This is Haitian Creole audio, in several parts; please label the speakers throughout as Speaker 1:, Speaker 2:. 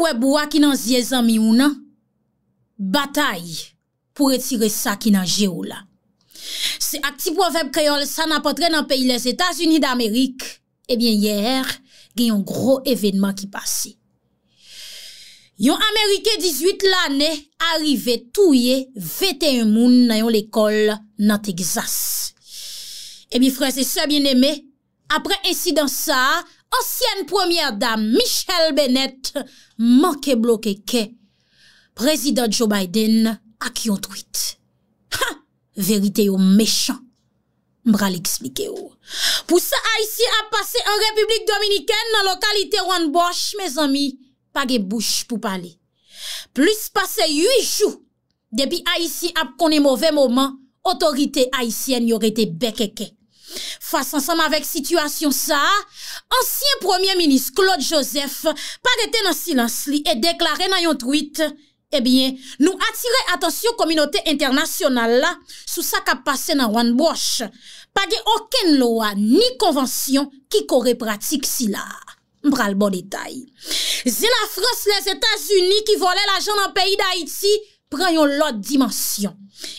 Speaker 1: Pou e bouwa ki nan zyez an mi ou nan, batay pou etire sa ki nan jè ou la. Se ak ti pou aveb kreol sa nan patre nan peyi le Etas-Unis d'Amerik, e bin yèr, gen yon gro evènman ki pasi. Yon Amerike 18 l'année, arive touye 21 moun nan yon lekol nan Texas. E mi frèze se bin eme, apre ensi dan sa, Osyen premier dam, Michel Bennett, manke bloke ke. Prezident Joe Biden ak yon tweet. Ha! Verite yo mechan. Mbra li eksplike yo. Pousse Aisyen ap pase an Republik Dominiken nan lokalite Juan Bosch, mez ami, page bouch pou pale. Plus pase yuijou, debi Aisyen ap konen mouve mouman, otorite Aisyen yore te bekeke. Fas ansanm avek sitwasyon sa, ansyen premier minis Claude Joseph pa gete nan silans li e deklare nan yon truit, ebyen nou atire atensyon kominote internasyonal la sou sa ka pase nan Wanbosh, pa ge oken lowa ni konwansyon ki kore pratik si la. Mbral bon detay. Ze la Frans les Etats-Unis ki vole la jan nan peyi d'Haïti, Pren yon lot dimensyon.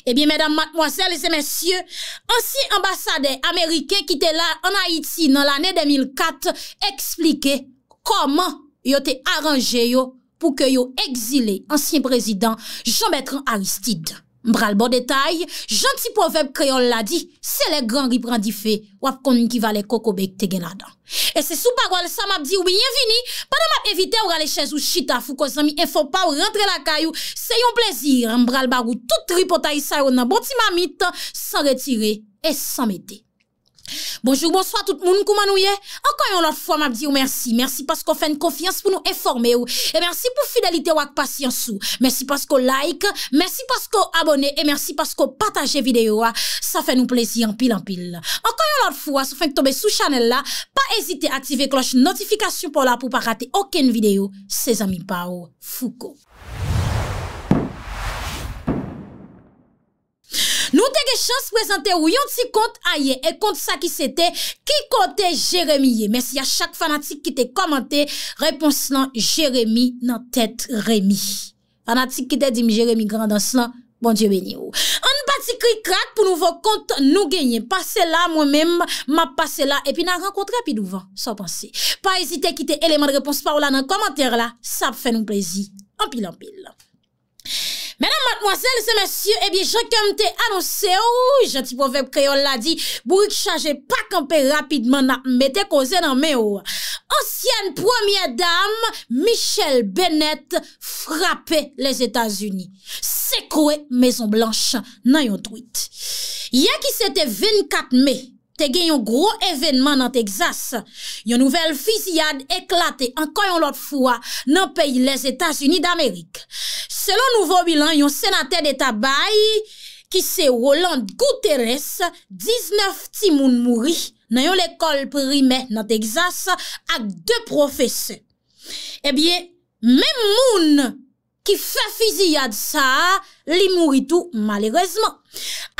Speaker 1: Ebyen, eh mesdames, mademoiselles et messieurs, ansi ambassade amerikè ki te la an Haiti nan l'anè 2004, eksplike koman yo te aranje yo pou ke yo eksile ansi prezident Jean-Bertrand Aristide. Mbral bo detay, janti povep kreol la di, se le gran riprandi fe wap konin ki vale kokobek te genada. E se sou parol sa map di ou bienvini, padan map evite ou rale chen sou chita fou ko zami enfo pa ou rentre la kayou, se yon plezir mbral bagou tout ripotay sa yon nan boti mamit sa retire e sa mette. Bonjour, bonsoit tout moun koumanouye. Okoyon lor fwa mabdi ou mersi. Mersi paskou fèn kofiyans pou nou eforme ou. E mersi pou fidelite wak pasyans ou. Mersi paskou like, mersi paskou abone e mersi paskou pataje videyo a. Sa fè nou plezi anpil anpil. Okoyon lor fwa sou fèn k tombe sou chanel la. Pa ezite aktive kloche notifikasyon pou la pou pa rate oken videyo. Se zami pa ou. Foukou. Nou te ge chans prezante ou yon ti kont a ye, e kont sa ki se te, ki kont e Jeremie ye. Men si ya chak fanatik ki te komante, repons nan Jeremie nan tet Remy. Fanatik ki te di mi Jeremie Grand dans nan, bon dieu beni ou. An batik ki krak pou nou vo kont nou genye. Pase la mwen mem, ma pase la, e pi nan renkont rapi douvan, sa panse. Pa esite ki te eleman repons pa ou la nan komante la, sa pou fe nou plezi. Ampil ampil. Mèdam matmoazèl se mèsyè, ebyè jè kèm tè anonsè ou, jè ti povep kèyon la di, bourit chajè pa kèm pè rapidman na, mè tè kòzè nan mè ou. Ansyèn pwèmye dam, Michel Bennett, frapè lèz Etats-Unis. Sekouè Maison Blanche nan yon twit. Yè ki sète 24 mè, te gen yon gro evenman nan Texas, yon nouvel fizyad eklate ankayon lot fwa nan peyi les Etats-Unis d'Amerik. Selon nouvo bilan, yon senate de tabay, ki se Roland Gouterres, 19 timoun mouri nan yon lekol prime nan Texas, ak de profese. E eh bie, men moun moun, Ki fè fizi yad sa, li mouri tou malerèzman.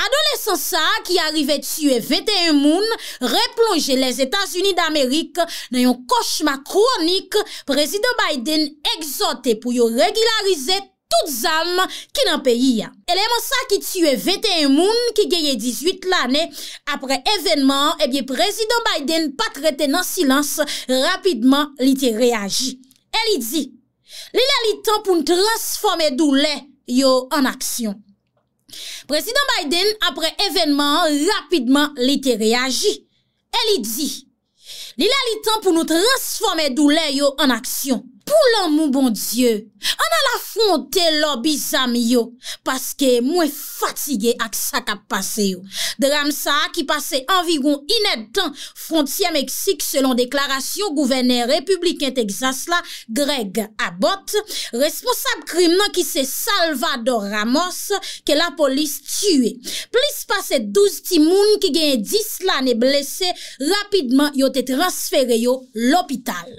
Speaker 1: Adolesan sa ki arrive tsyue 21 moun, replonge les Etats-Unis d'Amerik, nan yon koshma kronik, Prezident Biden egzote pou yo regularize tout zanm ki nan peyi ya. Eleman sa ki tsyue 21 moun, ki geye 18 l'anè, apre evenman, ebyen Prezident Biden patrete nan silans, rapidman li te reagi. El li di, li la li tan pou nou transforme dou le yo an aksyon. Presidant Biden apre evenman, rapidman li te reagi. El li di, li la li tan pou nou transforme dou le yo an aksyon. Poulan mou bon dieu, an al afronte lò bisam yo, paske mwen fatige ak sa kap pase yo. Dram sa a ki pase anvigoun inèd tan fronti a Meksik selon deklarasyon gouverne republikan teksas la Greg Abbott, responsab krim nan ki se Salvador Ramos ke la polis tue. Plis pase 12 timoun ki genye 10 lan e blese, rapidman yo te transfere yo l'opital.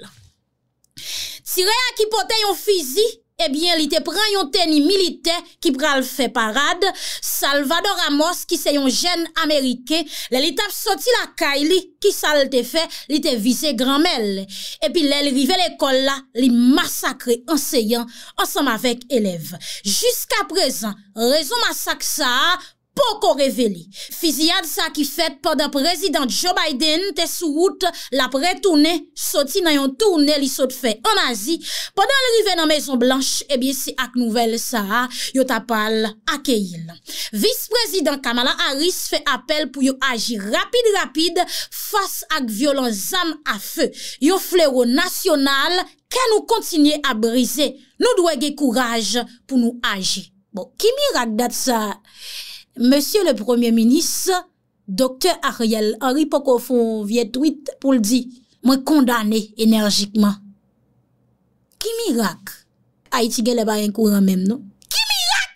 Speaker 1: Si re a ki pote yon fizi, ebyen li te pran yon teni milite ki pral fe parade. Salvador Amos ki se yon jen Amerike, le li tap soti la kay li ki sal te fe, li te vise granmel. E pi le li vive l'ekol la, li masakre enseyan ansam avek eleve. Juska prezan, rezon masak sa a, pou kon revele. Fiziad sa ki fèt podan prezident Joe Biden te sou wout la pre-tourne soti nan yon tourne li sot fè an azi. Podan li rive nan Maison Blanche e eh bie se ak nouvel sa yo tapal ake yil. Vis prezident Kamala Harris fè apel pou yo agi rapide rapide fòs ak violon zam a fè. Yo flewo nasyonal, kè nou kontinye a brize. Nou dwege kouraj pou nou agi. Bon, ki mirak dat sa? Monsie le premier minis, dokte Ariel, a ripo ko fon vye tweet pou l di, mwen kondane enerjikman. Ki mirak? A iti gelè ba yon kouran menm nou? Ki mirak?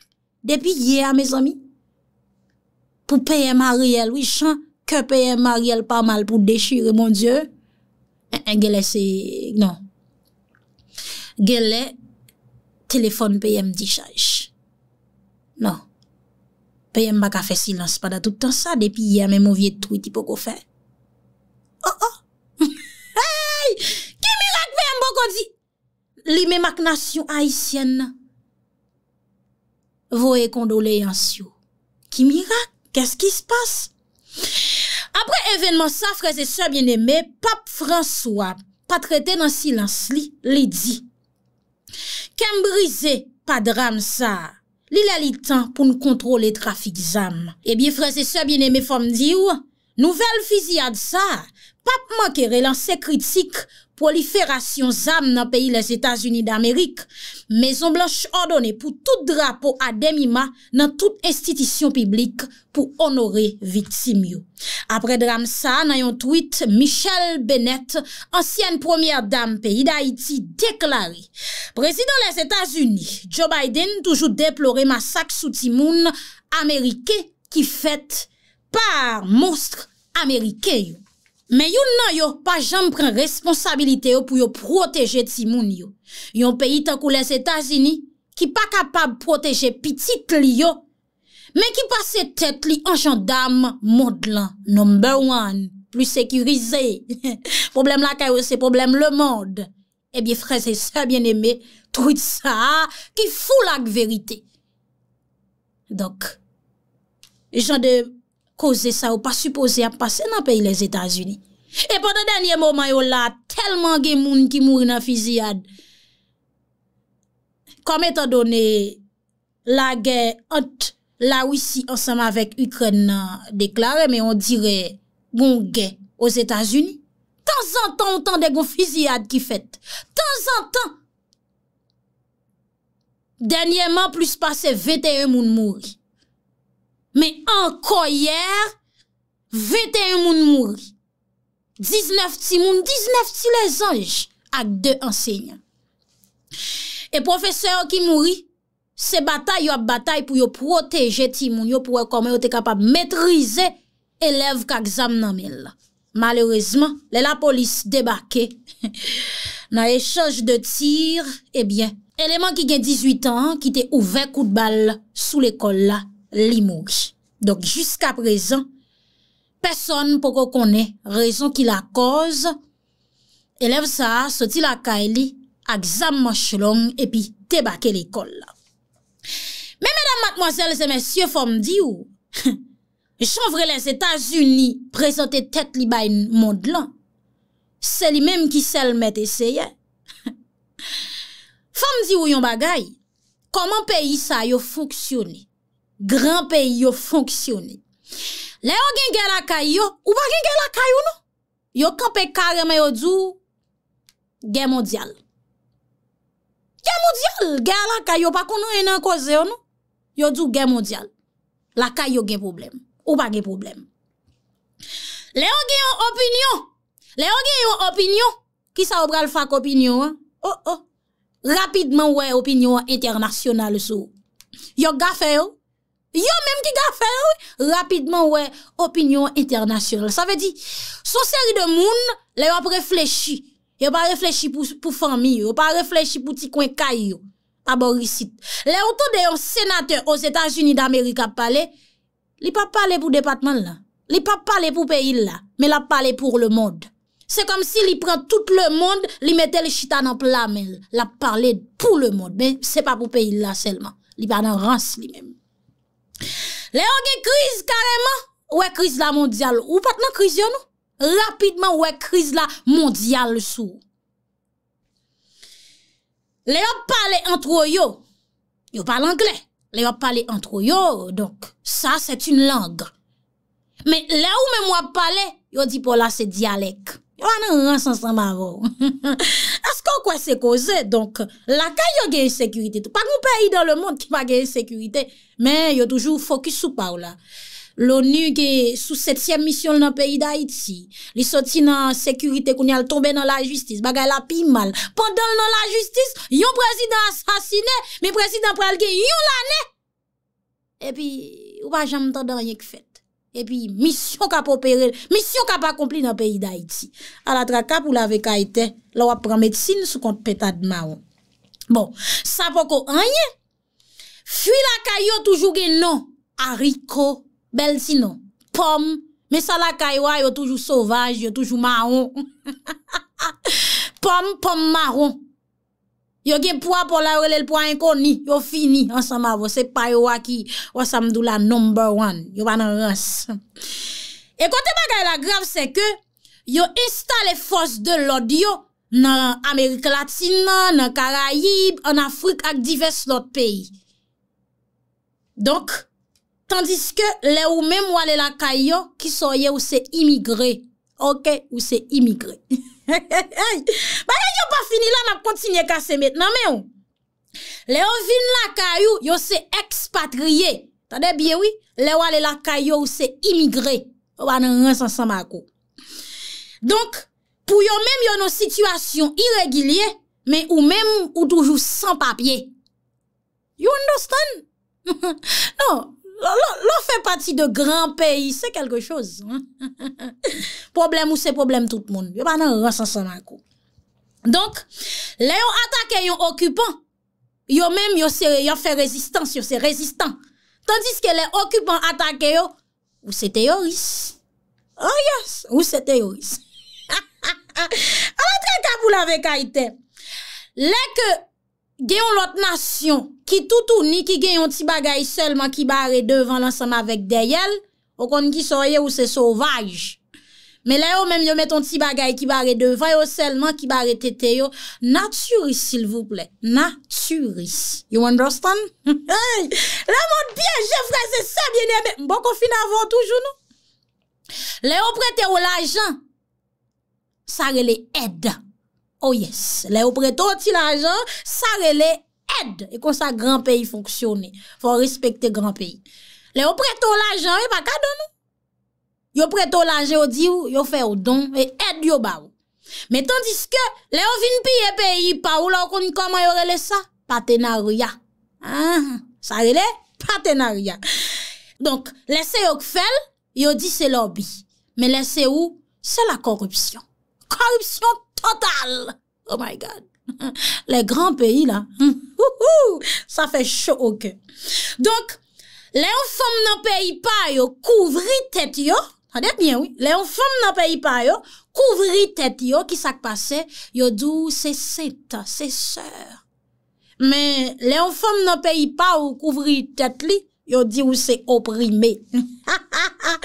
Speaker 1: Depi ye a me zami? Pou peye mariel wishan, ke peye mariel pa mal pou dechire, moun diyo, en eh, eh, gelè se, non. Gelè, telefon peye mdi chayj. Non. Pè yèm bak a fè silans pa da tout an sa depi yèm mè mou vie twit ipo kou fè. Oh oh, hey, ki mirak pè yèm bo kou di? Li mè mak nas yon aisyen nan. Vowe kondole yon syon. Ki mirak, kèsk ki s'passe? Apre evenman sa, freze sa bienemè, pap François pa trete nan silans li, li di. Kèm brise, pa dram sa. li la li tan pou nou kontrole trafik zanm. Ebi, eh fre se se biene me fom di ou, nou vel fizi ad sa, papman kere lan se kritik proliferasyon zam nan peyi les Etats-Unis d'Amerik, mezon blanche andone pou tout drapo ademima nan tout institisyon piblik pou onore vitsim yo. Apre dramsa, nan yon tweet, Michel Bennett, ansyen premier dame peyi d'Haïti, deklare, Prezident les Etats-Unis, Joe Biden toujou deplore masak soutimoun Amerike ki fète par monstre Amerike yo. Men yon nan yon pa jan pren responsabilite yo pou yon proteje timoun yo. Yon peyi tan kou les Etats-Unis ki pa kapab proteje pitit li yo. Men ki pa se tet li an jan dam mod lan. Number one. Plus sekirize. Problem eh la kayo se problem le mod. Ebi freze se bien eme. Tout sa ki fulak verite. Dok. Jan de... Koze sa ou pa supoze a pase nan peyi les Etats-Unis. E pote denye mouma yo la, telman gen moun ki mouri nan fiziyad. Kom etan done, la gen ant la wisi ansama vek Ukren nan deklare, me on dire moun gen os Etats-Unis. Tan zan tan ou tan de gen fiziyad ki fete. Tan zan tan. Denye mouma plus pase, 21 moun mouri. Men anko yer, 21 moun mouri. 19 ti moun, 19 ti le zanj ak de ensegnen. E profeseur ki mouri, se batay yo ap batay pou yo proteje ti moun yo pou yo komen yo te kapab metrize elev kak zam nan men la. Malerizman, le la polis debake, nan e chanj de tir, e eh bien, eleman ki gen 18 an ki te ouve kout bal sou lekol la, li mouj. Dok, jiska prezan, peson pou kou kone, rezon ki la koz, elev sa, soti la ka li, ak zam manch long, epi te bake l'ekol la. Men, menam matmoazel, se men sye, fom di ou, chanvre les Etats-Unis, prezante tet li bayn mond lan, seli mem ki sel met eseye. Fom di ou yon bagay, koman peyi sa yo foksyone? Gran pe yo fonksyoni. Le yo gen gen lakay yo, ou pa gen gen lakay yo nou? Yo kan pe kareme yo djou gen mondial. Gen mondial! Gen lakay yo, pa konon enan koze yo nou? Yo djou gen mondial. Lakay yo gen problem. Ou pa gen problem. Le yo gen yo opinion. Le yo gen yo opinion. Ki sa ou bral fak opinion? Oh oh. Rapidman wè opinion international sou. Yo gafè yo Yo mèm ki ga fè wè, rapidman wè, opinyon internasyonel. Sa vè di, son seri de moun, lè wè p'reflechi. Yo wè p'reflechi pou fami, yo wè p'reflechi pou ti kwen kaj yo, a borisit. Lè wè ton de yon senatè os Etats-Unis d'Amerika palè, li pa palè pou depatman la. Li pa palè pou peyi la, men la palè pou le mod. Se kom si li pren tout le mod, li mette le chita nan plamel. La palè pou le mod, men se pa pou peyi la selman. Li pa nan rans li mèm. Le yo gen kriz kareman, we kriz la mondial ou pat nan kriz yon nou, rapidman we kriz la mondial sou. Le yo pale antro yo, yo pale angle, le yo pale antro yo, donk sa set un lang. Me le ou men wap pale, yo di pola bon, se dialek. Ou anan, an san san baro. Asko kwa se koze, donk, lakay yo gen yon sekurite. Pa kou peyi dan le moun ki pa gen yon sekurite, men yo toujou fokus sou pa ou la. L'ONU ke sou setyem mission nan peyi da Iti, li soti nan sekurite koun yon al tombe nan la justis, bagay la pi mal. Pendan nan la justis, yon prezident asasine, men prezident prelge yon la ne. E pi, ou pa jaman tanda wanyek fet. E pi misyon ka pa opere, misyon ka pa kompli nan peyi da iti. A la tra kap ou la ve ka ite, la wap pran medsine sou kont peta de maron. Bon, sa poko anye, fwi la kayo toujou genon, hariko, belsi non. Pom, me sa la kaywa yo toujou sovaj, yo toujou maron. Pom, pom maron. Yo genpwa pou la relel pou an koni, yo fini an sa mavo. Se paywa ki wa samdou la number one, yo banan rase. E kote bagay la grav se ke, yo insta le fos de lodi yo nan Amerika Latina, nan Karayib, an Afrik ak divers lot peyi. Donk, tandis ke le ou mem wale la kayo ki soye ou se imigre. Ok, ou se imigre. He he he, ba yon pa fini la, nan kontinye kase metnan, men ou. Le ou vin lakayou, yon se ekspatriye, tade biye ou, le ou ale lakayou se imigre, wane yon san san mako. Donk, pou yon men yon nou situasyon iregilye, men ou men ou doujou san papye. You understand? Non. Lò fè pati de gran peyi, se kelke chòs. Problem ou se problem tout moun. Yo banan yon rassasana kou. Donk, le yon atake yon okupan, yo mèm, yo fè rezistans, yo se rezistans. Tandis ke le okupan atake yo, ou se teoris. O oh yos, ou se teoris. A la tre kaboul ave kaiten, le ke genyon lot nasyon ki toutou ni ki genyon ti bagay selman ki bare devan lansan avèk deyèl, okon ki soye ou se sovaj me leyo menm yo met ton ti bagay ki bare devan yo selman ki bare teteyo naturis silvouple naturis, you understand? la moun biye jevre se se biene, mbo kon fin avon toujou nou leyo prete ou la jan sare le edan Oh yes, le ou preto ti la jan, sa rele, ed. E kon sa gran peyi fonksyone, fon respekte gran peyi. Le ou preto la jan, e pa kado nou? Yo preto la jan, yo di ou, yo fe ou don, e ed yo ba ou. Metan diske, le ou vin piye peyi, pa ou la koni kama yo rele sa? Pa tena rya. Ah, sa rele, pa tena rya. Donk, lese yo kfel, yo di se lobby. Me lese ou, se la korupsyon. Korupsyon korupsyon. Total! Oh my God! Le gran peyi la, sa fe chok. Donk, le enfom nan peyi pa yo, kouvri tèt yo, le enfom nan peyi pa yo, kouvri tèt yo, ki sak pase, yo dou se set, se ser. Men, le enfom nan peyi pa yo, kouvri tèt li, yo di ou se oprime. Ha ha ha!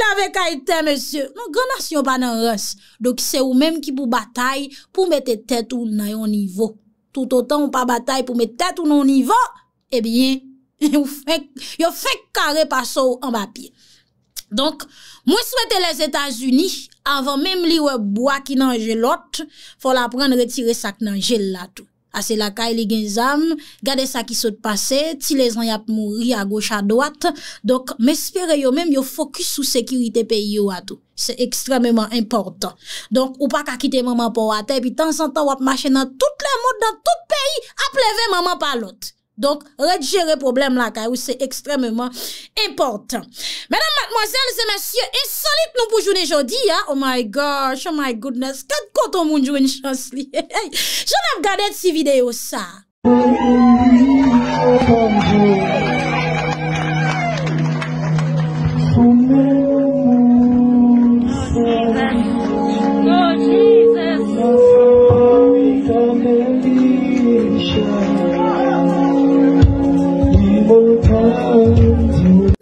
Speaker 1: lave kaiten, monsye. Non, granasyon pa nan rase. Dok se ou menm ki pou batay pou mette tetou nan yon nivou. Eh tout otan ou pa batay pou mette tetou nan yon nivou, ebyen, yon fek kare pa sou an bapye. Donk, monsye wete les Etats-Unis avan menm li we boak nan jelot, fol apren retire sak nan jelatou. Ase lakay li gen zam, gade sa ki sot pase, ti le zan yap mouri a goch a dwat. Donk mespere yo menm yo fokus sou sekirite peyi yo ato. Se ekstrememan importan. Donk ou pa ka kite maman po wate, pi tan san tan wap mache nan tout le moun dan tout peyi ap leve maman pa lot. Donk, redjere problem la kay ou se ekstrememan importan. Mèdam matmoazèl, zè mèsyè insolite nou pou jounen joudi ya. Oh my gosh, oh my goodness. Kèk koton moun joun chans li? Joun ap gade tsi video sa.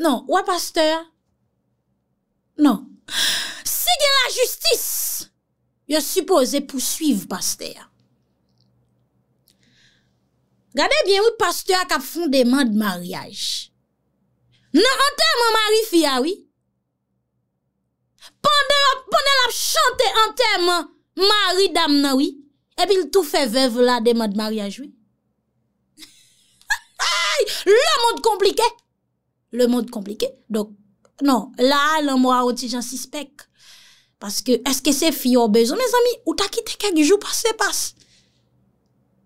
Speaker 1: Non, wè Pasteur? Non. Se gen la justis, yo suppose pou suiv Pasteur. Gade bien wè Pasteur ka foun deman de mariage. Non, anterman mari fi ya wè. Pande la chante anterman mari damna wè. Epi l tou fè vev la deman de mariage wè. Lè moun de komplike. Le mod komplike. Dok, non, la, la mwa otijan sispek. Paske, eske se fiyo bezon. Me zami, ou ta kite kek, jou pas se pas.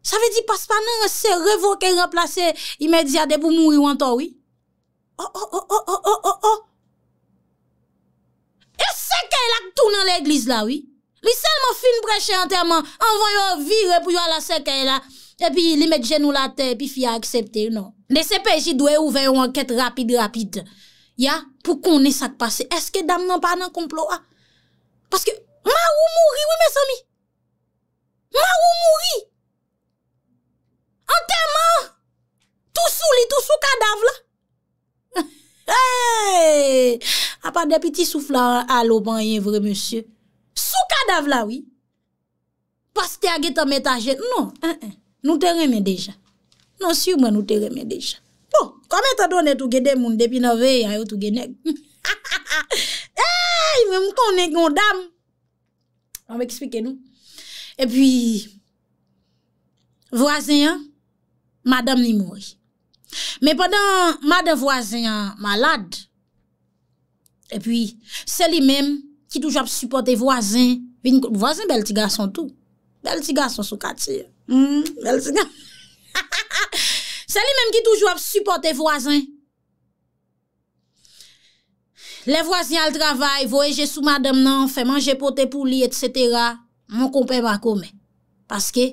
Speaker 1: Sa ve di pas pa nan, se revoke, remplace, imedya debou mou yu an to, oui. Oh, oh, oh, oh, oh, oh, oh, oh, oh. E seke la, tou nan l'eglise la, oui. Li selman fin breche anterman, anvoyo, vir, repuyo la seke la. E pi li met jen ou la te, pi fi a aksepte, yon. Ne sepe si dwe ouve yon anket rapide, rapide. Ya, pou koni sa te pase. Eske dam nan pa nan komplo a? Paske, ma ou mouri, wè me sami? Ma ou mouri? An te man? Tou sou li, tou sou kadav la? Hey! A pa de piti sou flan, alo, ban yon vre monsye. Sou kadav la, wè? Paske te aget a met a jen, non, en en. Nou tè remè deja. Non si ou mwen nou tè remè deja. Bon, kome tè donè tou gèdè moun depi navè, ayou tou gènèk. Eyy, mè mè konè gèndam. An mè ekspike nou. E pwi, vwazen, madame ni moui. Mè padan, madè vwazen malade, e pwi, seli mèm ki toujap supporte vwazen, vwazen bel tiga son tou. Bel tiga son sou kati. Hmm, bel tiga. Se li menm ki toujou ap supporte voazen. Le voazen al travay, voeje sou madame nan, fe manje pote pou li, et setera. Mon kompey bako men. Paske,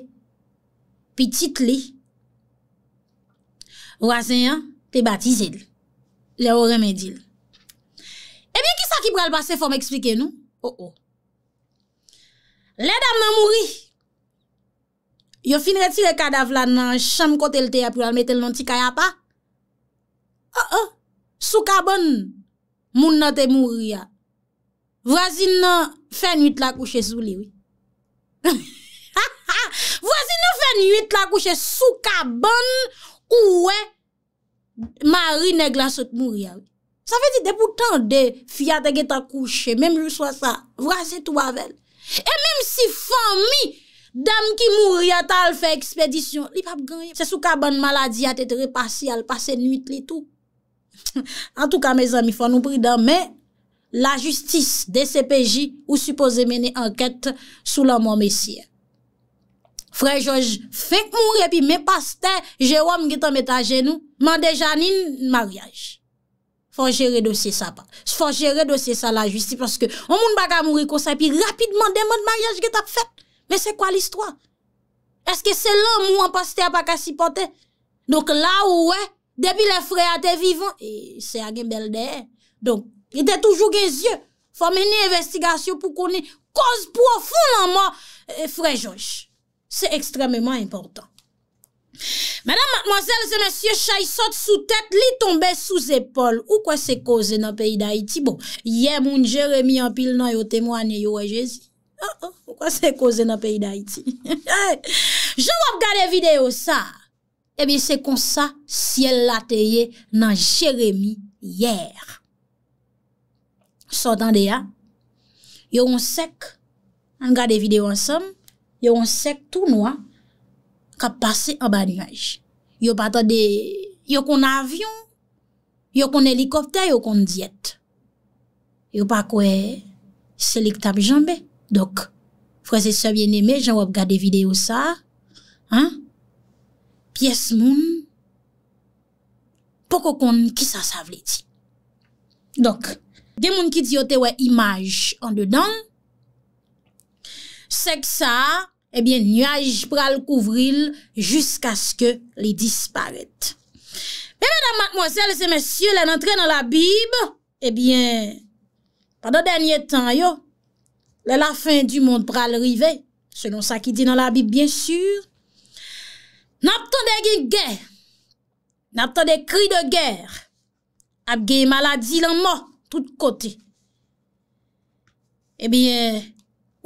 Speaker 1: pitit li. Voazen an, te batize li. Le o remedi li. Ebyen ki sa ki pral base fòm eksplike nou? Oh oh. Le dam nan mouri, Yo fin retire kada vla nan chanm kote lte ya prilal metel nan ti kaya pa. A oh, a, oh, sou ka bon moun nan te mou ria. Vwazin nan fen yut la kouche sou liwi. Vwazin nan fen yut la kouche sou ka bon ouwe. Mari neg la sot mou ria. Sa fe di depoutan de fia te get akouche. Mem jou swa sa, vwazin tou wavel. E mem si fomi... Dam ki mouri atal fè ekspedisyon, li pap greye. Se sou ka ban maladi atè tre pasi, al pasè nuit li tou. An tou ka, me zanmi, fò nou pridan, me la justis de CPJ ou suppose mene anket sou la mò mesye. Frè Joj, fèk mouri, pi me pas te, jè wòm gète metan genou, mande janin n'maryaj. Fò jè redosye sa pa. Fò jè redosye sa la justis, fò moun baka mouri konsè, pi rapidman deman n'maryaj gète ap fèt. Men se kwa l'istwa? Eske se l'om ou anpaste apakasi pote? Donk la ou we? Depi le frey ate vivan? Se agen bel dehe? Donk, ite toujou gen zye? Fome ni investigasyon pou koni? Koz profoun anma? Frey Joj, se ekstrememan important. Madame, mademoiselle, se monsye chay sot sou tet, li tombe sou zepol. Ou kwa se koze nan peyi da iti? Bon, ye moun jeremi anpil nan yo temwane yo we jezi. Ou kwa se e koze nan peyi da iti? Jou wap gade videyo sa, ebi se konsa siel la teye nan Jeremie yer. Sotan de ya, yo wonsek, nan gade videyo ansam, yo wonsek tou nou an, ka pase an banyaj. Yo pata de, yo kon avyon, yo kon helikopter, yo kon diyet. Yo pa kwe, selik tab janbe, Dok, fwese sebyen eme, jan wap gade video sa, piyes moun, pokokon ki sa savle di. Dok, de moun ki di yote wè imaj an dedan, sek sa, ebyen, eh nyaj pral kouvril, jysk aske li disparet. Pe mèdame, mòsel, se mèsyè, lè nan tre nan la bib, ebyen, eh padan denye tan yo, lè la fin du monde pral rive, selon sa ki di nan la bib, bien sur, nap ton de gen gen, nap ton de kri de gen, ap gen maladi lan mo, tout kote. Ebyen, eh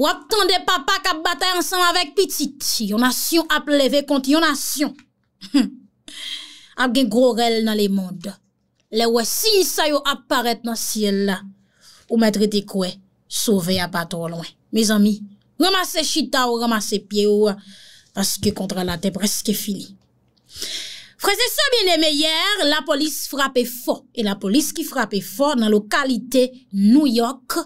Speaker 1: wap ton de papa ka batay ansan avèk pitit, yon asyon ap leve konti, yon asyon, ap gen grorel nan le monde, lè wè si sa yo ap paret nan siel la, ou mètre de kwe, Souve ya patro lwen. Me zami, ramase chita ou ramase pie ou. Paske kontra la te preske fini. Freze sa bin e meyer, la polis frape fo. E la polis ki frape fo nan lokalite New York,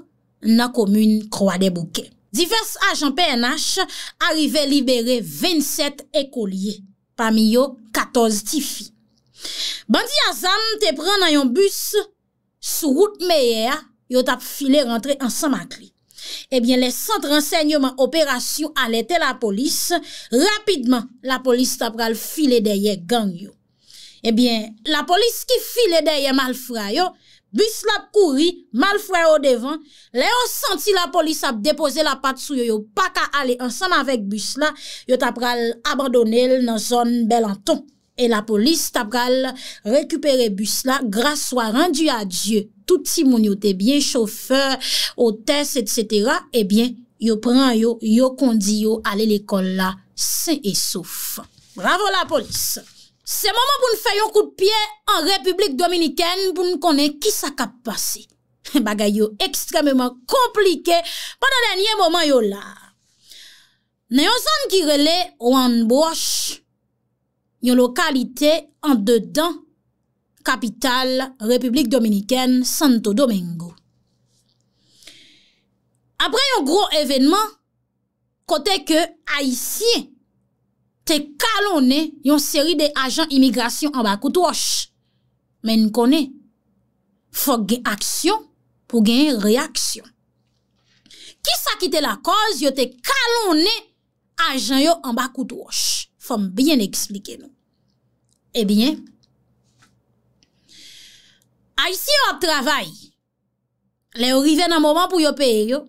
Speaker 1: nan komune Croix-des-Bouquets. Diverse ajan PNH arrive libere 27 ekolye, pa mi yo 14 tifi. Bandi Azam te pren nan yon bus sou route meyer yo tap file rentre ansan makri. Ebyen, le sent rensegn yo man operasyon alete la polis, rapidman la polis tap pral file deye gang yo. Ebyen, la polis ki file deye mal fwa yo, bus lap kouri, mal fwa yo devan, le yo senti la polis ap depose la pat sou yo yo, pa ka ale ansan avèk bus la, yo tap pral abandone l nan zon bel anton. E la polis tap pral rekupere bus la, graswa rendu adye yo. touti moun yo tebyen, chofeur, otese, etc., ebyen, eh yo pran yo, yo kondi yo ale l'ekol la, sen e souf. Bravo la polis! Se moun moun pou n'fè yon koupiè an Republik Dominikèn, pou n'kone kisa ka pase. Bagay yo ekstremèman komplike, padan danyen moun moun yo la. Nè yon zan ki rele, ou an bwosh, yon lokalite an dedan, Kapital, Republik Dominiken, Santo Domingo. Apre yon gro evenman, kote ke Aisyen te kalone yon seri de ajan imigrasyon an bakoutou wosh. Men kone, fok gen aksyon pou gen reaksyon. Ki sa kite la koz yo te kalone ajan yo an bakoutou wosh. Fom byen ekslike nou. Ebyen, eh A isi yo a travay, le yo riven an mouman pou yo peye yo,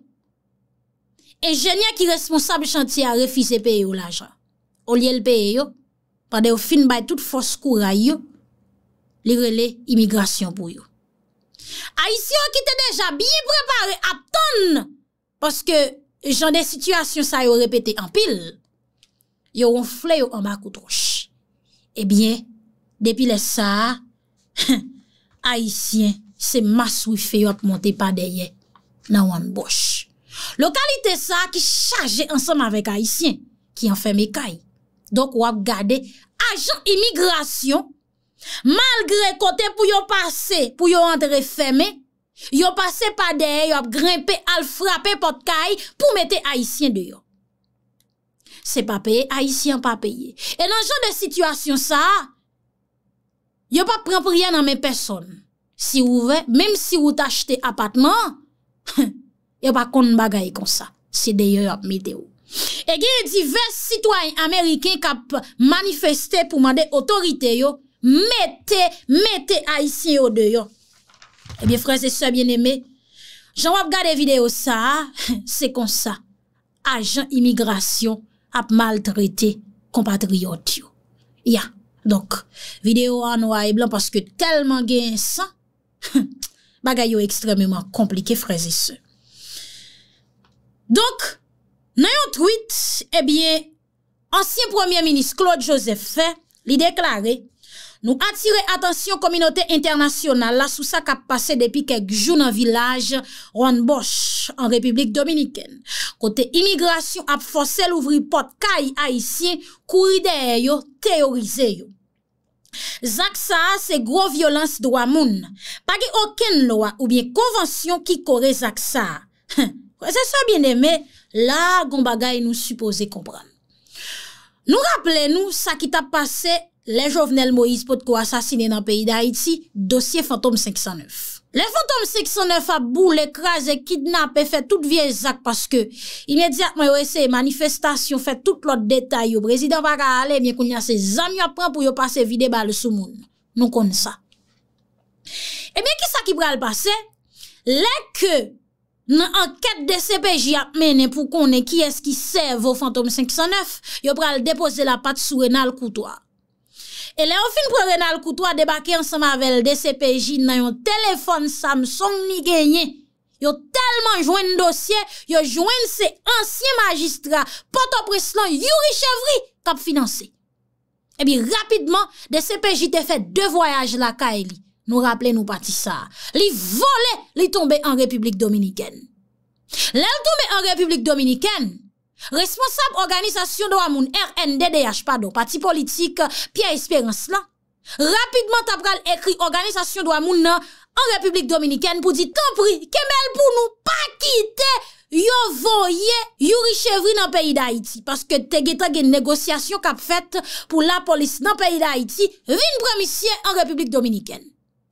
Speaker 1: enjenya ki responsable chanti a refize peye yo la jan. O liye l peye yo, pa de yo fin bay tout fos kou ray yo, li rele imigrasyon pou yo. A isi yo ki te deja biye prepare ap ton, paske jan de situasyon sa yo repete an pil, yo woun fle yo an makoutroch. Ebyen, depi le sa, he, Aisyen se mas wifye yo ap monte pa deye nan wan bosh. Lokalite sa ki chaje ansam avek Aisyen ki an feme kay. Dok wap gade ajan imigrasyon. Malgre kote pou yo pase pou yo andre feme, yo pase pa deye, yo ap grimpe al frape pot kay pou mete Aisyen deyo. Se pa peye, Aisyen pa peye. E nan joun de sitwasyon sa a, Yo pa pren prien nan men peson. Si ou ven, menm si ou t'achete apatman, yo pa kont bagay kon sa. Se deyo yo ap mete yo. E gen yon divers sitwany Ameriken kap manifeste pou mande otorite yo, mete, mete a isi yo deyo. Ebyen franse sebyen eme, jan wap gade video sa, se kon sa, ajan imigrasyon ap maltrete kompatriot yo. Ya. Ya. Donk, videyo anwa e blan paske telman gen san, bagay yo ekstrememan komplike freze se. Donk, nan yon tweet, ebyen, eh ansyen premier minis Claude Joseph Faye li deklare, Nou atire atensyon kominote internasyonal la sou sa kap pase depi kek jounan vilaj Ron Bosch an Republik Dominiken. Kote imigrasyon ap fose l ouvri pot kai aisyen kou ideyo teorizeyo. Zak Saha se gro violans do amoun, pagi oken lowa ou bien konvansyon ki kore Zak Saha. Kwa se sa bien eme, la gom bagay nou supose kompran. Nou rappele nou sa ki ta pase le jovenel Moïse Potko asasine nan peyi da Haiti, dosye Fantom 509. Le fantom 509 a bou, l'ekraze, kidnap, e fe tout viezak paske imediatman yo ese manifestasyon, fe tout lot detay yo. Prezident wak a ale, mwen kon yase zamy apren pou yo pase vide bal sou moun. Non kon sa. E mwen ki sa ki pral pase? Le ke nan anket de CPJ apmenen pou konen ki eski serve o fantom 509, yo pral depose la pat sou e nan l koutoua. E lè ou fin pou renal koutou a debake ansama vel DCPJ nan yon telefone Samsung ni genye. Yo telman jwen dosye, yo jwen se ansye magistra, poto preslan Yuri Chevri, tap finanse. E bi rapidman, DCPJ te fè dè voyaj la ka e li. Nou rappele nou pati sa. Li vole, li tombe an Republik Dominikèn. Lè l tombe an Republik Dominikèn, responsable organisasyon do amoun RNDDH, pardon, pati politik Pierre Esperance la rapidman tabral ekri organisasyon do amoun nan an Republik Dominiken pou di ton pri, kemel pou nou pa kite yon voye yuri chevri nan peyi da Haiti paske tege tege negosyasyon kap fet pou la polis nan peyi da Haiti vin premisye an Republik Dominiken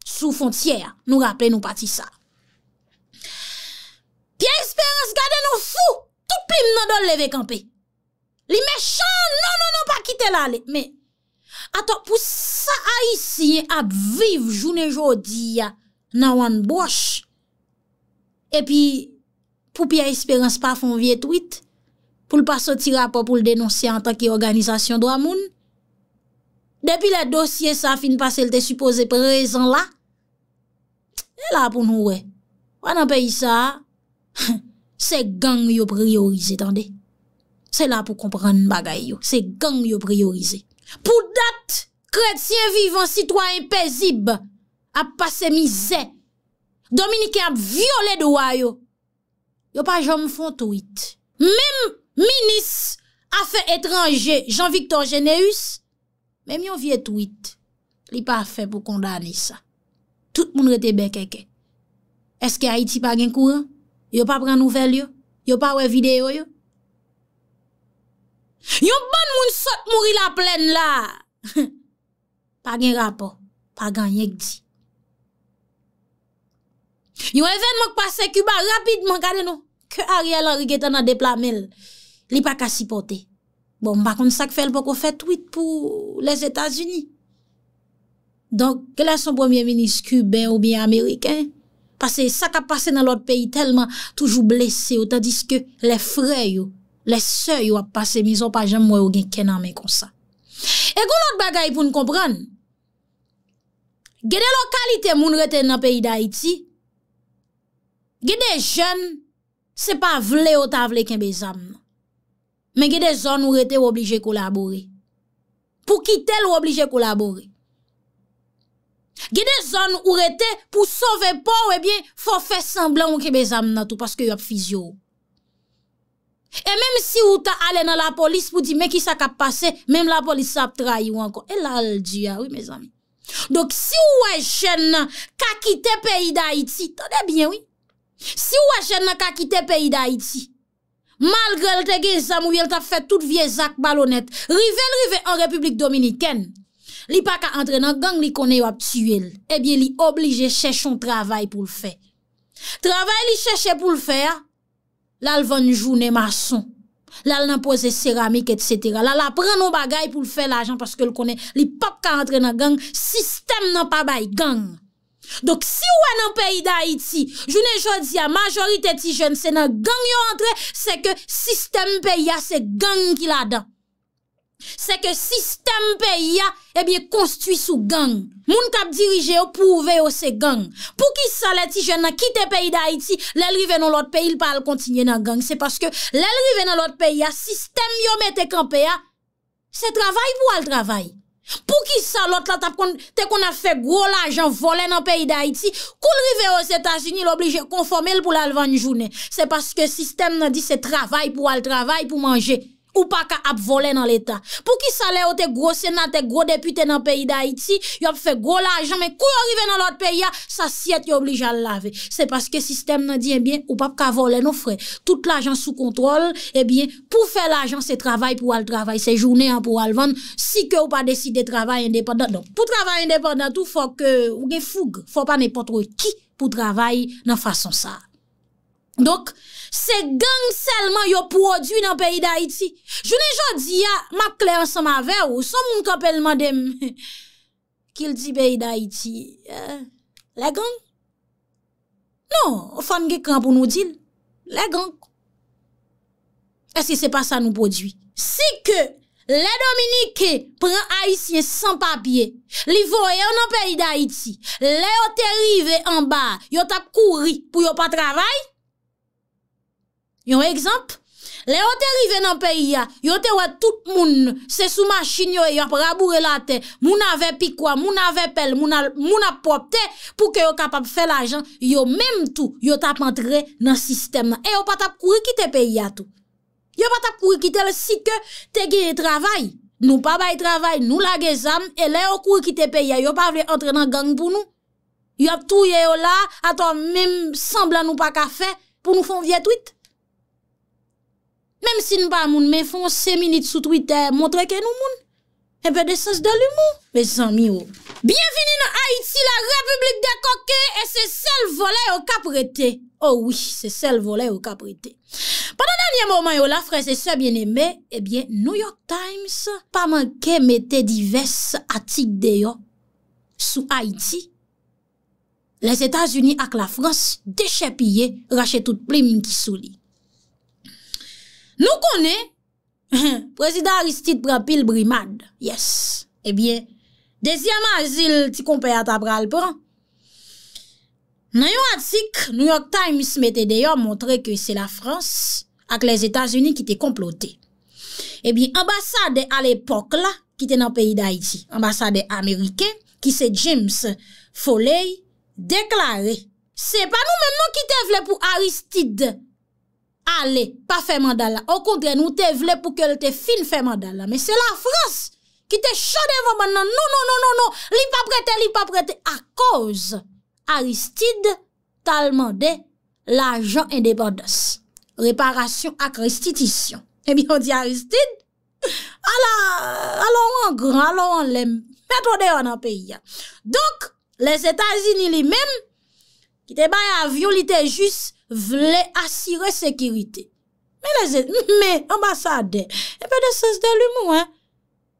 Speaker 1: sou fontyer nou rappele nou pati sa Pierre Esperance gade nou sou Tout plim nan don leve kampe. Li mechan, nan nan nan pa kite la le. Me, ato pou sa a yisi, ap viv jounen jodi ya nan wan bwosh. E pi, pou pi a esperans pa fon vie twit, pou l pa soti rapo pou l denonsi an takye organizasyon do amoun. Depi la dosye sa fin pasel te supose prezen la, e la pou nou we. Wan an pe yisa a, Se gang yo priorize, tande. Se la pou kompran bagay yo. Se gang yo priorize. Pou dat, kredsyen vivan, sitwa impesib, ap pase mi zè. Dominikè ap viole do a yo. Yo pa jom fon tweet. Mem, minis, afe etranje, Jean-Victor Geneus, mem yon vie tweet, li pa afe pou kondani sa. Tout moun rete ben keke. Eske Haiti pa gen kouan? Yo pa pran nouvel yo? Yo pa we videyo yo? Yo ban moun sot mouri la plen la! Pa gen rapo, pa gen yek di. Yo even mok pase Cuba rapid man kade nou? Ke Ariel Henrique tan nan deplamel, li pa kasi pote. Bon, bakon sak fel poko fet tweet pou les Etats-Unis. Donk, ke la son premier ministre Cuban ou bien Ameriken? Pase sa ka pase nan lot peyi telman toujou blese ou, tadis ke le frey ou, le sey ou a pase, mizon pa jen mwen ou gen kenan men konsa. E goun lot bagay pou nou kompran, gede lokalite moun reten nan peyi da iti, gede jen se pa vle ou ta vle ken bezan, men gede zon ou rete ou oblije kolabore, pou ki tel ou oblije kolabore. Gede zon ou rete pou sove po, webyen, eh fò fè semblan ou ki bezam nan tou, paske yop fizyo. E mem si ou ta ale nan la polis pou di meki sa kap pase, mem la polis sa ap tra yon anko. El al diya, ah oui, mez ami. Dok si ou wè chen nan kakite peyi da iti, tade bien, oui. Si ou wè chen nan kakite peyi da iti, malgre el te ge zam ou el ta fè tout viezak balonet, rive n rive an Republik Dominikèn. Li pa ka entre nan gang li kone yo aptuel, ebyen eh li oblige chèchon travay pou l'fè. Travay li chèchè pou l'fè, lal vanjounè mason, lal nan poze ceramik, etc. Lal apren nou bagay pou l'fè l'ajan, paske l konen. Li pa ka entre nan gang, sistem nan pabay gang. Dok si wè nan peyi da iti, jounè jodi a majorite ti joun, se nan gang yo entre, se ke sistem peyi a se gang ki la dan. Se ke sistem peyi ya, ebye eh konstuit sou gang. Moun kap dirije yo pou ve yo se gang. Pou ki sa la ti jen nan kite peyi da iti, lel rive nan lot peyi, l pa al kontinye nan gang. Se paske lel rive nan lot peyi ya, sistem yo mette kanpe ya, se travay pou al travay. Pou ki sa lot la tap kon, te kon al fe gwo la jan vole nan peyi da iti, kon rive yo se tasini l oblije konforme l pou la levany jounen. Se paske sistem nan di se travay pou al travay pou manje. Ou pa ka ap vole nan l'Etat. Pou ki salè ou te grosen nan te gros depute nan peyi d'Haïti, yo ap fè gros l'ajan, men kou yo rive nan l'ot peyi a, sa si et yo oblige a lave. Se paske sistem nan diyen eh bien, ou pa ka vole nan fre. Tout l'ajan sou kontrol, ebyen, eh pou fè l'ajan, se travay pou al travay, se jounen an pou al van, si ke ou pa deside travay indépendant. Pou travay indépendant ou, fò ke ou gen foug. Fò pa ne potro ki pou travay nan fason sa. Dok, Se gang selman yo pou odwi nan peyi da iti. Jounen jodi ya, makle ansan ma ver ou, son moun kapelman dem, kil di peyi da iti, eh, le gang. Non, o famge kran pou nou dil, le gang. E se se pa sa nou podwi. Si ke, le Dominike, pren a isyen san papye, li voye nan peyi da iti, le o terrive an ba, yo tak kouri pou yo pa travay, Yon ekzamp, lè yon te rive nan peyi ya, yon te wè tout moun, se sou machin yon, yon ap raboure la te, moun ave pikwa, moun ave pel, moun ap popte, pou ke yon kapap fe la jan, yon mèm tou, yon tap entre nan sistem. E yon pa tap kouye ki te peyi ya tou, yon pa tap kouye ki tel si ke te gire travay, nou pa bay travay, nou la gezam, e lè yon kouye ki te peyi ya, yon pa vle entre nan gang pou nou, yon tou yon la, ato mèm semblan nou pa ka fe pou nou fon vye twit. Mem si n pa moun men fon se minit sou Twitter, montre ke nou moun? Ebe de sens de l'humour? Ve zan mi ou. Bienveni nou Haiti, la Republik de Koke, e se sel vole ou kap rete. Oh ou wii, se sel vole ou kap rete. Pada danyan mouman yo la franse se bieneme, ebyen eh New York Times, paman ke mette diverse atik de yo, sou Haiti, les Etats-Unis ak la France, de che pye rache tout plim ki sou li. Nou konè, prezident Aristide Prapil Brimad, yes, ebyen, dezyama zil ti kompeyata pral pran. Nan yon atik, New York Times mette deyon montre ke se la Frans ak les Etats-Unis ki te komplote. Ebyen, ambasade al epok la, ki te nan peyi da iti, ambasade Amerike, ki se James Folley, deklare, se pa nou men nou ki te vle pou Aristide Prapil, Ale, pa fè mandala. Ou kontre nou te vle pou ke le te fin fè mandala. Men se la Frans ki te chadevo man nan. Non, non, non, non, non. Li pa prete, li pa prete. A koz Aristide talman de la jan indepandos. Reparasyon ak Aristitisyon. E eh mi yon di Aristide. Ala, alo an gran, alo an lem. Petro de yon an peyi. Donk, le setazini li men, ki te bayan violite jus, vle asire sekirite. Me ambasade, epè de sèz de l'humou,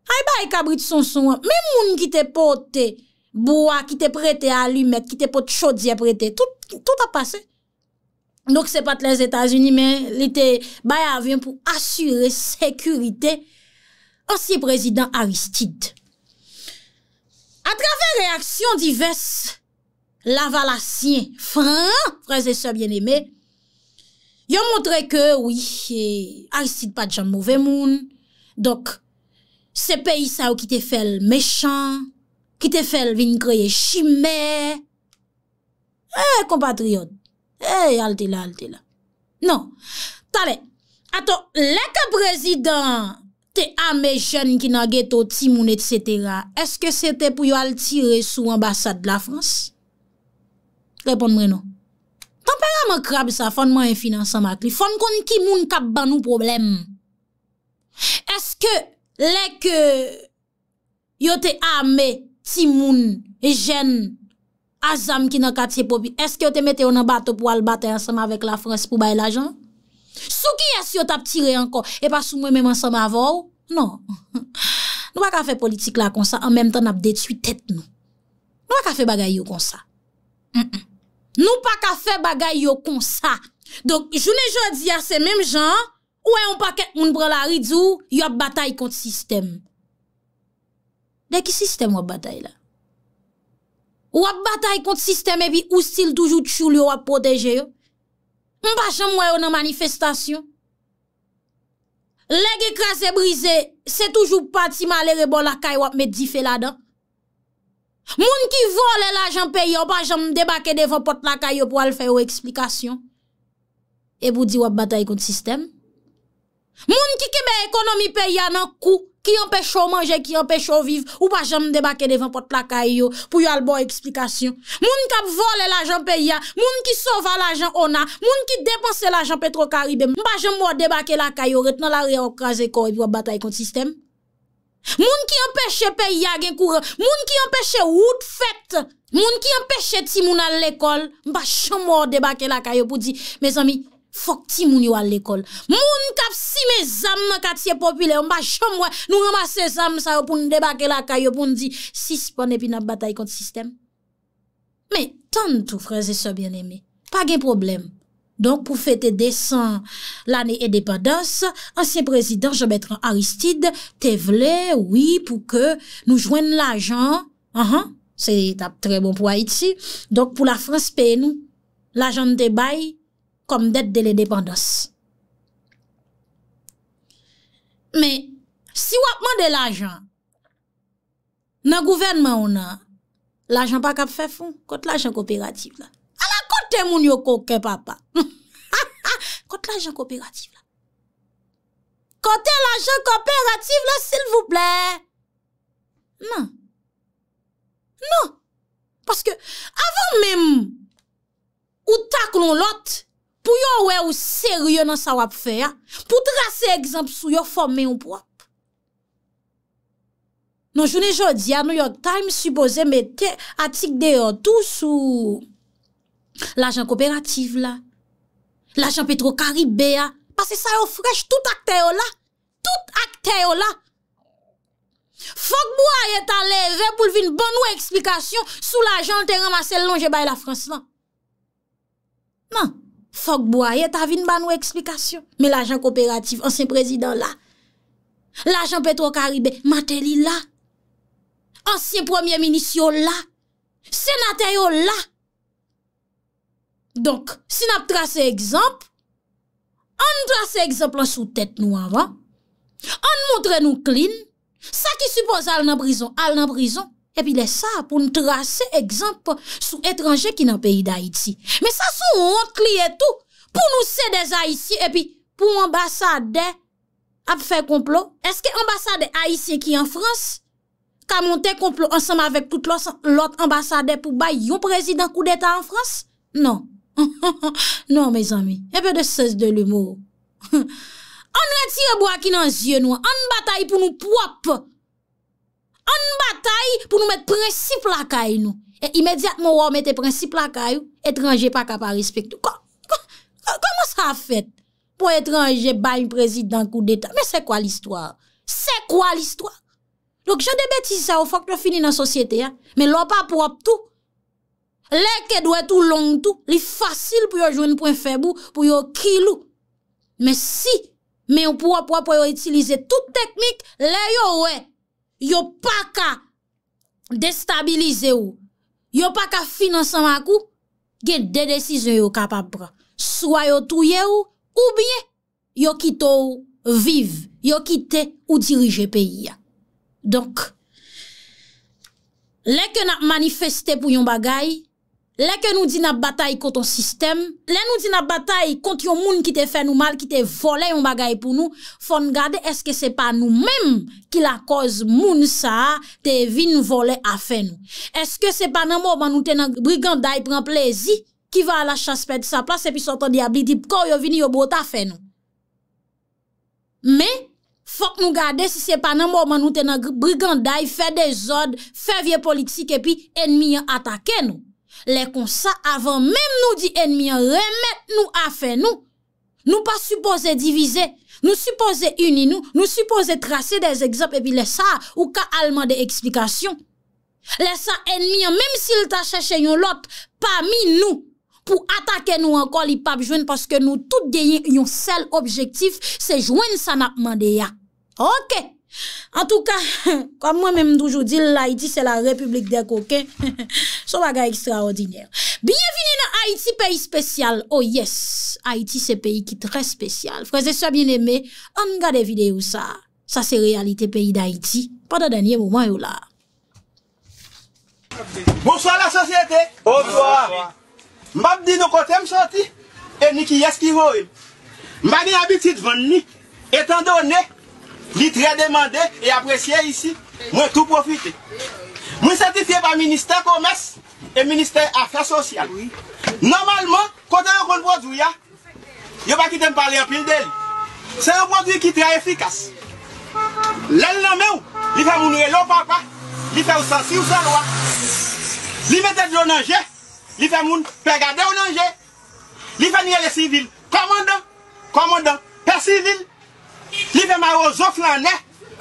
Speaker 1: ay ba e kabrit son son, men moun ki te pote, bo a ki te prete a lumet, ki te pote chodze a prete, tout a pase. Nouk se pat les Etats-Unis, men li te bay avyen pou asire sekirite, ansi prezident Aristide. Atrave reaksyon divers, la va la sien, fran, fran se se bien eme, yo montre ke, oui, a y sit pa djan mouve moun, dok, se pey sa ou ki te fel mechan, ki te fel vin kreye chimè, e, kompatriot, e, halte la, halte la. Non, tale, ato, leke prezident te ame jen ki nage to ti moun, etc., eske se te pou yo halte re sou ambasade la Fransi? Lèpon mre nou. Tampè la mè krab sa, fon mè yon finansan makli. Fon kon ki moun kap ban nou problem. Eske lèk eh, yo te ame ti moun, e jen, azam ki nan katye popi. Eske yo te mette yon nan bate pou al bate ansanm avèk la frans pou bay l'ajan? Sou ki es yo tap tire ankon? E pa sou mwen mè mwansanm avòw? Non. Nou wak a fe politik la konsa, an mèm tan ap detuit tèt nou. Nou wak a fe bagay yo konsa. M-m. Nou pa ka fe bagay yo kon sa. Donk, jounen jò diyer se menm jan, wè yon pa ket moun bre la ridzou, yon batay kont sistem. De ki sistem wap batay la? Wap batay kont sistem evi oustil toujou tchou li wap proteje yo? Mba chan mwè yon nan manifestasyon? Lè gè krasè brise, se toujou pati malè rebon la kaj wap medjife la dan? Moun ki vole l ajan peya, ou pa jom mdebake devan pot plakay yo pou al feyo eksplikasyon. E bou di wap batay kont sistem. Moun ki kebe ekonomi peya nan kou, ki anpechou manje, ki anpechou viv, ou pa jom mdebake devan pot plakay yo pou yo al bon eksplikasyon. Moun ki ap vole l ajan peya, moun ki sova l ajan ona, moun ki depanse l ajan petro karibem, ou pa jom mwa debake l akayo ret nan la reok raze korip wap batay kont sistem. Moun ki yon peche pe yag en kouren, moun ki yon peche wout fèt, moun ki yon peche ti moun an l'ekol, mba chanmou an debake la kayo pou di, me zami, fok ti moun yo an l'ekol. Moun kap si me zame kat siye popile, mba chanmou an nou ramase zame sa yo pou nou debake la kayo pou nou di, sis pon epi nan batay kont sistem. Me, tantou freze se bien eme, pa gen probleme. Donk pou fete desan la ne e depados, ansyen prezident Jobetran Aristide te vle, oui pou ke nou jwen l'ajan, anhan, se tap tre bon pou Haiti, donk pou la France paye nou, l'ajan te baye kom det de le depados. Me, si wapman de l'ajan, nan gouvenman ou nan, l'ajan pa kap fefou kont l'ajan ko operatif la. Kote moun yo koke papa. Kote l'anjen kooperatif la. Kote l'anjen kooperatif la, sil vouple. Nan. Nan. Paske, avan menm, ou tak loun lot, pou yo we ou serye nan sa wap fe ya, pou trase egzamp sou yo fome yon pwap. Non, jounen jodi ya, nou yo time suppose me te atik de yon tou sou... L'agent kooperative la, l'agent Petro Karibé ya, pase sa yo frech, tout akte yo la, tout akte yo la. Fok boye ta leve pou li vin ban nou eksplikasyon sou l'agent l'te ramase l'onje bay la Fransman. Nan, fok boye ta vin ban nou eksplikasyon. Men l'agent kooperative, ansyen prezident la, l'agent Petro Karibé, materi la, ansyen premier minisyon la, senatè yo la, Donk, sin ap trase egzamp, an trase egzamp lan sou tet nou avan, an montre nou klin, sa ki suppose al nan brison, al nan brison, epi le sa pou nou trase egzamp pou sou etranje ki nan peyi d'Haïti. Men sa sou an kli etou pou nou se de Haïti epi pou ambasade ap fe komplo, eske ambasade Haïti ki an Frans, kamonte komplo ansama vek tout lot ambasade pou bay yon prezident kou d'Etat an Frans? Non. Non, mes ami, epè de sèz de l'humour. On retire bo aki nan zye nou. On bataye pou nou pwop. On bataye pou nou met prensip lakay nou. E imediat mou wò, mette prensip lakay. Etranje pa kap a respik tou. Koman sa a fèt? Pou etranje ba yon prezident kou deta? Mè sè kwa l'histoire? Sè kwa l'histoire? Lòk, jò de beti sa ou fòk nou fini nan sosyete. Mè lò pa pwop tou. Lè ke dwe tou long tou, li fasil pou yo jwen pou en febou, pou yo kilou. Men si, men yo pou apwa pou yo itilize tout teknik, lè yo we. Yo pa ka destabilize ou. Yo pa ka finanse an akou, ge dedesize yo kapap bra. Swa yo touye ou, ou bie, yo kite ou vive. Yo kite ou dirije peyi ya. Donk, lè ke nan manifeste pou yon bagayi, Le ke nou di na batay konton sistem, le nou di na batay kont yon moun ki te fè nou mal, ki te vole yon bagay pou nou, fon gade eske se pa nou mèm ki la koz moun sa te vin vole a fè nou. Eske se pa nan mou man nou tenan briganday pren plezi ki va la chaspe di sa plase pi sotan di ablitip kou yo vini yo bota fè nou. Me, fon nou gade se se pa nan mou man nou tenan briganday fè dezod, fè vie politik epi enmi yon atake nou. Lè kon sa avan mèm nou di enmian remè nou afè nou. Nou pa suppose divize, nou suppose uni nou, nou suppose trase dez ekzop epi lè sa ou ka alman de eksplikasyon. Lè sa enmian mèm si lta chèche yon lot, pa mi nou pou atake nou ankon li pap jwen paske nou tout genyen yon sel objektif se jwen san apman de ya. Ok? En tou ka, kom mwen men mdoujou di, l'Haïti se la republik de kokè, sou baga ekstraordinèl. Bienveni nan Haïti, peyi spesyal. Oh yes, Haïti se peyi ki trè spesyal. Freze sou a bien eme, an nga de vide ou sa. Sa se realite peyi d'Haïti, padan denye mouman ou la.
Speaker 2: Mousso la sosyete! Mousso la sosyete! Mabdi nou kote msanti, e niki yes ki woy. Mami abitit venni, etan do nek. Ni tre demande e apresye yisi. Mwen tou profite. Mwen satifiye pa minister komes. E minister afers sosyal. Normalman, kote yon kon prodou ya. Yo pa ki te mpale yon pil deli. Se yon prodou ki tre efikas. Lè lè nan mè ou. Li fè moun re lò papa. Li fè ou san si ou san lò. Li mè tè dè ou nan jè. Li fè moun pe gade ou nan jè. Li fè niye le sivil. Komanda. Komanda. Per sivil. Li fe marozon flanè,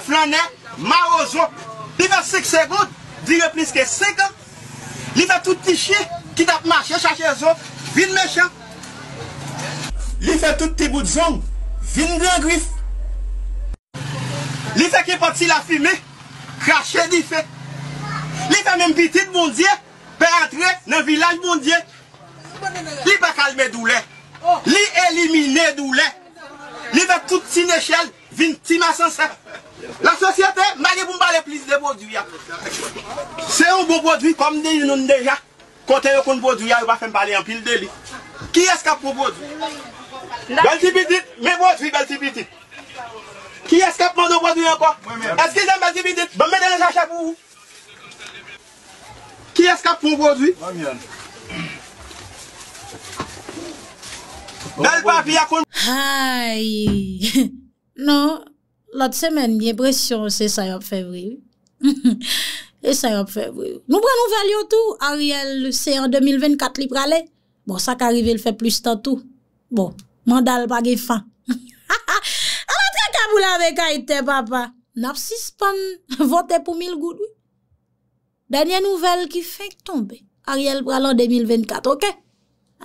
Speaker 2: flanè, marozon. Li fe sèk sèkout, dirè plis kè sèkout. Li fe tout ti chè, ki tap mache chache zon, vin mechè. Li fe tout ti bout zon, vin vèn grif. Li fe ki pati la fime, kache di fè. Li fe mèm piti d'bondye, pe atre nan vilaj bondye. Li pa kalme doulè, li elimine doulè. Li ve tout ti nechel, vin ti ma san se. La sosyate, mani pou mbale plis de Boudouya. Se yon bo Boudouy, kom de yon noune deja, konten yo kon Boudouya, yon va fen bale an pil de li. Ki eskap pou Boudouy? Bel tipi dit, men Boudouy bel tipi dit. Ki eskap moun de Boudouy anko? Eski zan bel tipi dit? Ben mè dene jache pou ou? Ki eskap pou Boudouy?
Speaker 1: Dal papi akon. Ayy. Non. Lot semen mi epresyon se sayon fevri. Se sayon fevri. Nou bran nou vel yo tou. Ariel se en 2024 li prale. Bon sa ka rive l fe plus tan tou. Bon. Man dal bagi fan. An an tre ka boul ave ka ite papa. Napsis pan vote pou mil goud. Danyen nouvel ki fe tombe. Ariel prale en 2024. Ok.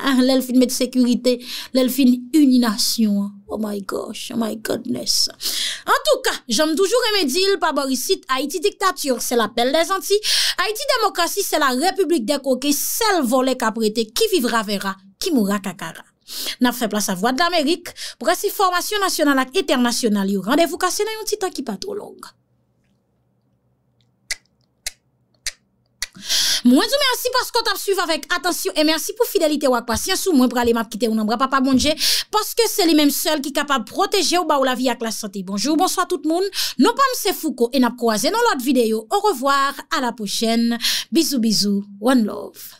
Speaker 1: Ah, lè l'filme de sekurite, lè l'filme unination Oh my gosh, oh my goodness En tou ka, jom toujou remedi il pa borisit Haiti diktatiyon, sel apel de zanti Haiti demokrasi, sel la republik de koke Sel vole kaprete, ki vivra vera, ki moura kakara Nap fe plasa vwa d'Amerik Pwese formasyon nasyonal ak eternasyonal Yo randevou kase nan yon titan ki pato long Mwen zou mwen ansi pas kon tap suiv avèk. Atansyon e mwen ansi pou fidelite wakpa. Siyan sou mwen prale map kite ou nan bra pa pa bondje. Paske se li menm sel ki kapab proteje ou ba ou la vi ak la sante. Bonjou, bonso a tout moun. Non pan mse fouko e nap kwa zè nan lot videyo. Ou revoar, a la pochen. Bizou, bizou, one love.